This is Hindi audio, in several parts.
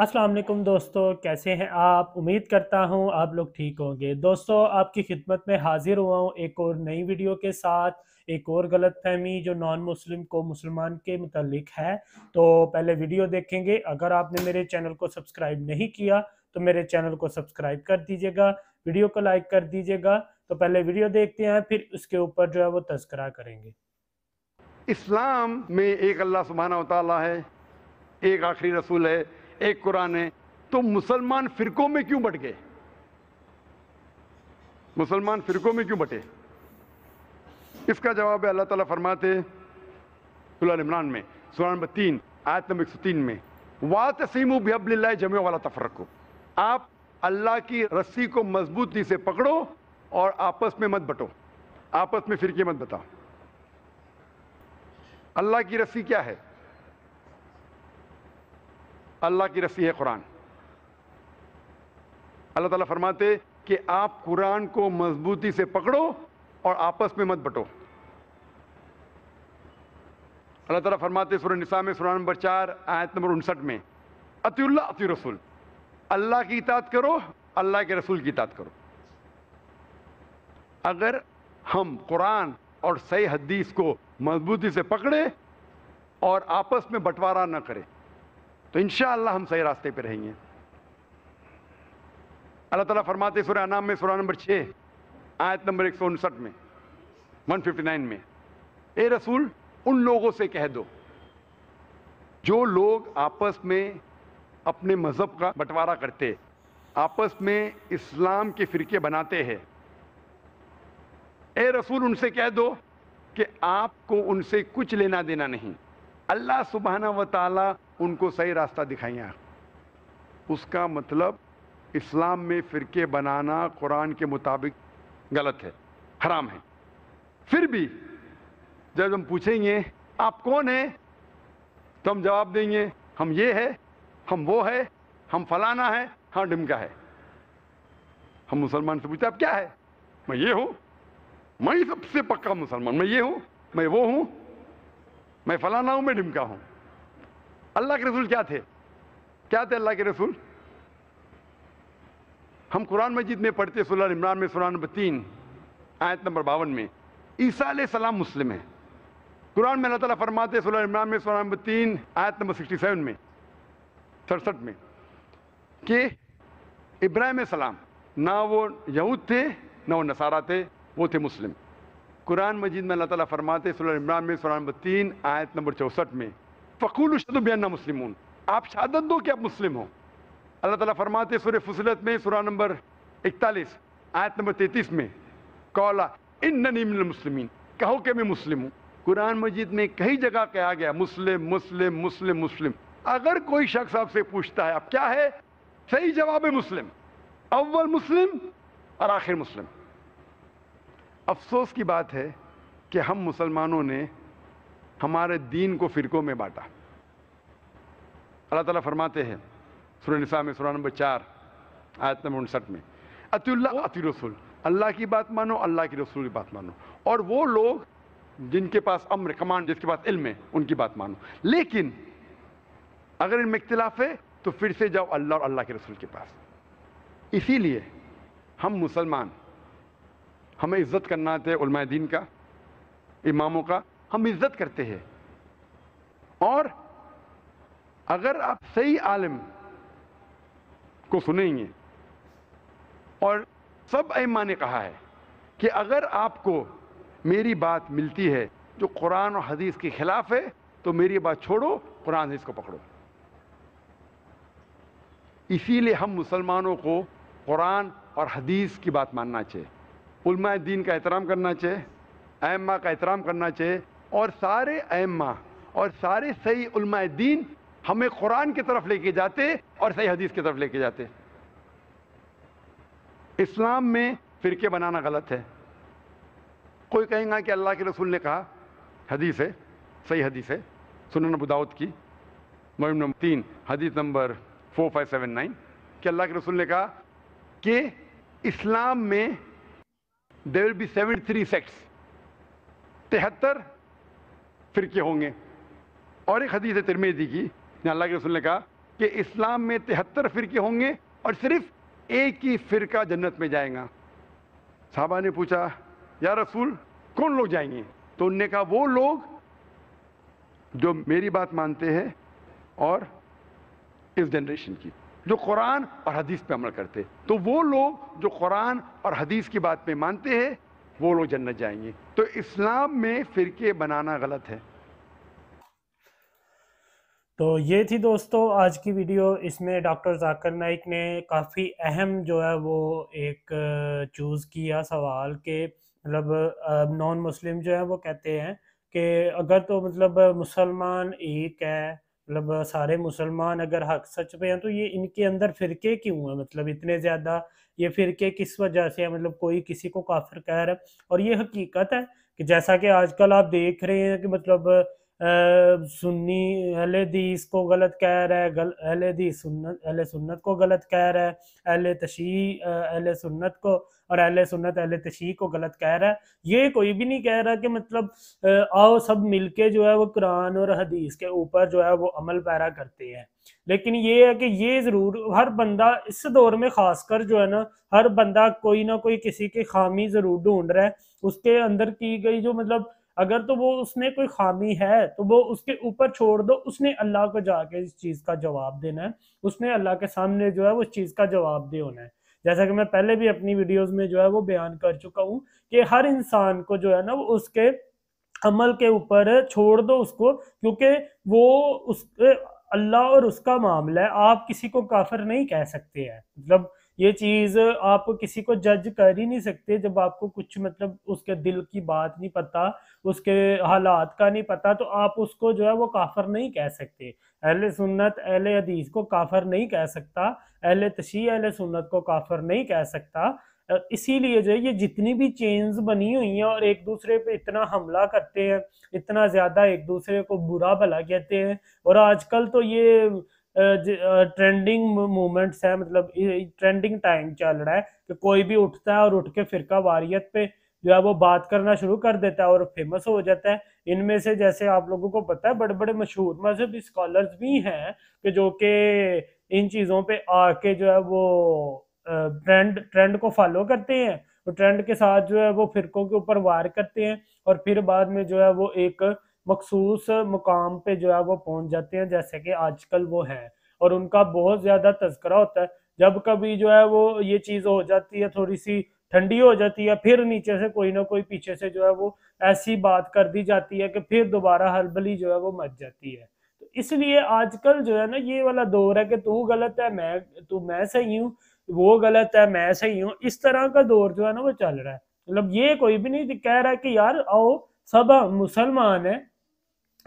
अस्सलाम वालेकुम दोस्तों कैसे हैं आप उम्मीद करता हूं आप लोग ठीक होंगे दोस्तों आपकी खिदमत में हाजिर हुआ हूं एक और नई वीडियो के साथ एक और गलत फहमी जो नॉन मुस्लिम को मुसलमान के मतलब है तो पहले वीडियो देखेंगे अगर आपने मेरे चैनल को सब्सक्राइब नहीं किया तो मेरे चैनल को सब्सक्राइब कर दीजिएगा वीडियो को लाइक कर दीजिएगा तो पहले वीडियो देखते हैं फिर उसके ऊपर जो है वो तस्करा करेंगे इस्लाम में एक अल्लाह सुबहाना है एक आखिरी रसूल है एक कुरान है तो मुसलमान फिरकों में क्यों बट गए मुसलमान फिरकों में क्यों बटे इसका जवाब है अल्लाह ताला फरमाते इमरान में सुरान तीन आयत नंबर एक सौ तीन में वा तसीम बेहबल्ला जमे वाला तफरको आप अल्लाह की रस्सी को मजबूती से पकड़ो और आपस में मत बटो आपस में फिरके मत बताओ अल्लाह की रस्सी क्या है अल्लाह की रस्सी है कुरान अल्लाह ताला फरमाते कि आप कुरान को मजबूती से पकड़ो और आपस में मत बटो अल्लाह ताला फरमाते सुर निसा में सुरान नंबर चार आयत नंबर उनसठ में अतिल्ला अति रसूल अल्लाह की इतात करो अल्लाह के रसूल की इतात करो अगर हम कुरान और सही हदीस को मजबूती से पकड़े और आपस में बंटवारा न करें तो इन हम सही रास्ते पर रहेंगे अल्लाह ताला फरमाते सुर अनाम में सुरा नंबर छः आयत नंबर एक सौ उनसठ में 159 में ए रसूल उन लोगों से कह दो जो लोग आपस में अपने मज़हब का बंटवारा करते आपस में इस्लाम के फ़िरके बनाते हैं ए रसूल उनसे कह दो कि आपको उनसे कुछ लेना देना नहीं अल्लाह सुबहाना व ताला उनको सही रास्ता दिखाइए उसका मतलब इस्लाम में फ़िरके बनाना कुरान के मुताबिक गलत है हराम है फिर भी जब हम पूछेंगे आप कौन हैं तो हम जवाब देंगे हम ये है हम वो है हम फलाना है हाँ डिमका है हम मुसलमान से पूछते आप क्या है मैं ये हूं मैं सबसे पक्का मुसलमान मैं ये हूं मैं वो हूँ मैं फलाना हूं मैं डिमका हूँ अल्लाह के रसूल क्या थे क्या थे अल्लाह के रसूल हम कुरान मजिद में पढ़ते सुल इमरान में सुरान नंबर तीन आयत नंबर बावन में ईसा सलाम मुस्लिम है कुरान में अल्लाह ताला फरमाते सुलह इमरान में सुरान नंबर तीन आयत नंबर सिक्सटी सेवन में सड़सठ में कि इब्राहिम सलाम ना वो यहूद थे ना वो नसारा थे वो थे मुस्लिम कुरान मजीद में अल्लाह तरमाते फरमाते इमरान में सुरान नंबर तीन आयत नंबर चौंसठ में फ़कूल शदुबैना मुस्लिम आप शहादत दो कि आप मुस्लिम हो अल्लाह ताला फरमाते सुर फसलत में सुरा नंबर इकतालीस आयत नंबर तैंतीस में कौला इन ननीमिन मुस्लिम कहो कि मैं मुस्लिम हूँ कुरान मजीद में कई जगह कहा गया मुस्लिम मुस्लिम मुस्लिम मुस्लिम अगर कोई शख्स आपसे पूछता है आप क्या है सही जवाब है मुस्लिम अव्वल मुस्लिम और आखिर मुस्लिम अफसोस की बात है कि हम मुसलमानों ने हमारे दीन को फ़िरकों में बांटा अल्लाह ताला फरमाते हैं निसा में सुरा नंबर चार आयत नंबर उनसठ में अतुल्ला अति रसूल अल्लाह की बात मानो अल्लाह की रसूल की बात मानो और वो लोग जिनके पास अम्र कमांड जिसके पास इल्म है उनकी बात मानो लेकिन अगर इनमें इख्तलाफ है तो फिर से जाओ अल्लाह और अल्लाह के रसूल के पास इसीलिए हम मुसलमान हमें इज़्ज़त करना चाहिए उलमा दीन का इमामों का हम इज्जत करते हैं और अगर आप सही आलम को सुनेंगे और सब ऐमा ने कहा है कि अगर आपको मेरी बात मिलती है जो कुरान और हदीस के खिलाफ है तो मेरी बात छोड़ो कुरान हदीस को पकड़ो इसीलिए हम मुसलमानों को कुरान और हदीस की बात मानना चाहिए उलमा दीन का एहतराम करना चाहिए अम्मा का एहतराम करना चाहिए और सारे अम्मा और सारे सही दीन हमें कुरान की तरफ लेके जाते और सही हदीस की तरफ लेके जाते इस्लाम में फ़िरके बनाना गलत है कोई कहेगा कि अल्लाह के रसूल ने कहा हदीस है सही हदीस है सुनन बुदाउद की मरम नंबर तीन हदीस number four five seven nine कि अल्लाह के रसूल ने कहा कि इस्लाम में there be seventy three sects तिहत्तर के होंगे और एक हदीस तिरमेजी की अल्लाह के रसूल ने कहा कि इस्लाम में तिहत्तर फिरके होंगे और सिर्फ एक ही फिरका जन्नत में जाएगा साहबा ने पूछा या रसूल कौन लोग जाएंगे तो उनने कहा वो लोग जो मेरी बात मानते हैं और इस जनरेशन की जो कुरान और हदीस पे अमल करते तो वो लोग जो कुरान और हदीस की बात पे मानते हैं वो लोग जन्नत जाएंगे तो इस्लाम में फ़िरके बनाना गलत है तो ये थी दोस्तों आज की वीडियो इसमें डॉक्टर जाकर नाइक ने काफ़ी अहम जो है वो एक चूज़ किया सवाल के मतलब नॉन मुस्लिम जो है वो कहते हैं कि अगर तो मतलब मुसलमान एक है मतलब सारे मुसलमान अगर हक सच पे हैं तो ये इनके अंदर फ़िरके क्यों हैं मतलब इतने ज़्यादा ये फिरके किस वजह से है मतलब कोई किसी को काफिर कह रहा है और ये हकीकत है कि जैसा कि आजकल आप देख रहे हैं कि मतलब सुन्नी अहले हदीस को गलत कह रहा है गल अहले हदीस सुन्नत अहले सुन्नत को गलत कह रहा है अहले तशी अहले सुन्नत को और अहले सुन्नत अहले तशी को गलत कह रहा है ये कोई भी नहीं कह रहा कि मतलब आओ सब मिलके जो है वो कुरान और हदीस के ऊपर जो है वो अमल पैरा करते हैं लेकिन ये है कि ये ज़रूर हर बंदा इस दौर में खासकर जो है ना हर बंदा कोई ना कोई किसी की खामी ज़रूर ढूंढ रहा है उसके अंदर की गई जो मतलब अगर तो वो उसने कोई खामी है तो वो उसके ऊपर छोड़ दो उसने अल्लाह को जाके इस चीज़ का जवाब देना है उसने अल्लाह के सामने जो है उस चीज़ का जवाब दे होना है जैसा कि मैं पहले भी अपनी वीडियोस में जो है वो बयान कर चुका हूँ कि हर इंसान को जो है ना वो उसके अमल के ऊपर छोड़ दो उसको क्योंकि वो उस अल्लाह और उसका मामला है आप किसी को काफिर नहीं कह सकते हैं मतलब ये चीज़ आप किसी को जज कर ही नहीं सकते जब आपको कुछ मतलब उसके दिल की बात नहीं पता उसके हालात का नहीं पता तो आप उसको जो है वो काफर नहीं कह सकते अहले सुन्नत अहले हदीस को काफर नहीं कह सकता अहले तशी अहले सुन्नत को काफर नहीं कह सकता इसीलिए जो है ये जितनी भी चेंज बनी हुई हैं और एक दूसरे पे इतना हमला करते हैं इतना ज़्यादा एक दूसरे को बुरा भला कहते हैं और आजकल तो ये ट्रेंडिंग मूवमेंट्स है मतलब ट्रेंडिंग टाइम चल रहा है कि कोई भी उठता है और उठ के फिरका वारियत पे जो है वो बात करना शुरू कर देता है और फेमस हो जाता है इनमें से जैसे आप लोगों को पता है बड़े बड़े मशहूर मजहबी मतलब स्कॉलर्स भी हैं कि जो कि इन चीज़ों पे आके जो है वो ट्रेंड ट्रेंड को फॉलो करते हैं और ट्रेंड के साथ जो है वो फिरकों के ऊपर वार करते हैं और फिर बाद में जो है वो एक मखसूस मुकाम पे जो है वो पहुंच जाते हैं जैसे कि आजकल वो है और उनका बहुत ज़्यादा तस्करा होता है जब कभी जो है वो ये चीज़ हो जाती है थोड़ी सी ठंडी हो जाती है फिर नीचे से कोई ना कोई पीछे से जो है वो ऐसी बात कर दी जाती है कि फिर दोबारा हलबली जो है वो मच जाती है तो इसलिए आजकल जो है ना ये वाला दौर है कि तू गलत है मैं तू मैं सही हूँ वो गलत है मैं सही हूँ इस तरह का दौर जो है ना वो चल रहा है मतलब ये कोई भी नहीं कह रहा है कि यार आओ सब मुसलमान है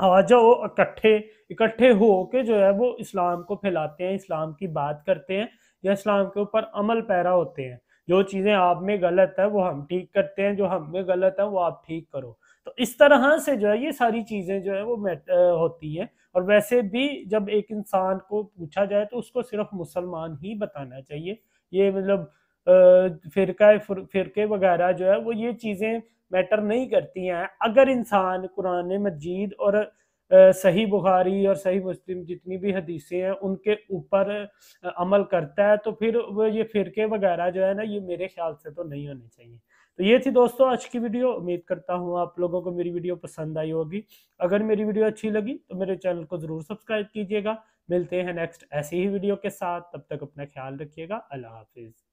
जो इकट्ठे इकट्ठे हो के जो है वो इस्लाम को फैलाते हैं इस्लाम की बात करते हैं या इस्लाम के ऊपर अमल पैरा होते हैं जो चीज़ें आप में गलत है वो हम ठीक करते हैं जो हम में गलत है वो आप ठीक करो तो इस तरह से जो है ये सारी चीज़ें जो है वो मैट होती हैं और वैसे भी जब एक इंसान को पूछा जाए तो उसको सिर्फ मुसलमान ही बताना चाहिए ये मतलब फिरका फिरके वगैरह जो है वो ये चीज़ें मैटर नहीं करती हैं अगर इंसान कुरान मजीद और सही बुखारी और सही मुस्लिम जितनी भी हदीसें हैं उनके ऊपर अमल करता है तो फिर वो ये फिरके वगैरह जो है ना ये मेरे ख्याल से तो नहीं होने चाहिए तो ये थी दोस्तों आज की वीडियो उम्मीद करता हूँ आप लोगों को मेरी वीडियो पसंद आई होगी अगर मेरी वीडियो अच्छी लगी तो मेरे चैनल को ज़रूर सब्सक्राइब कीजिएगा मिलते हैं नेक्स्ट ऐसी ही वीडियो के साथ तब तक अपना ख्याल रखिएगा अल्लाह हाफिज़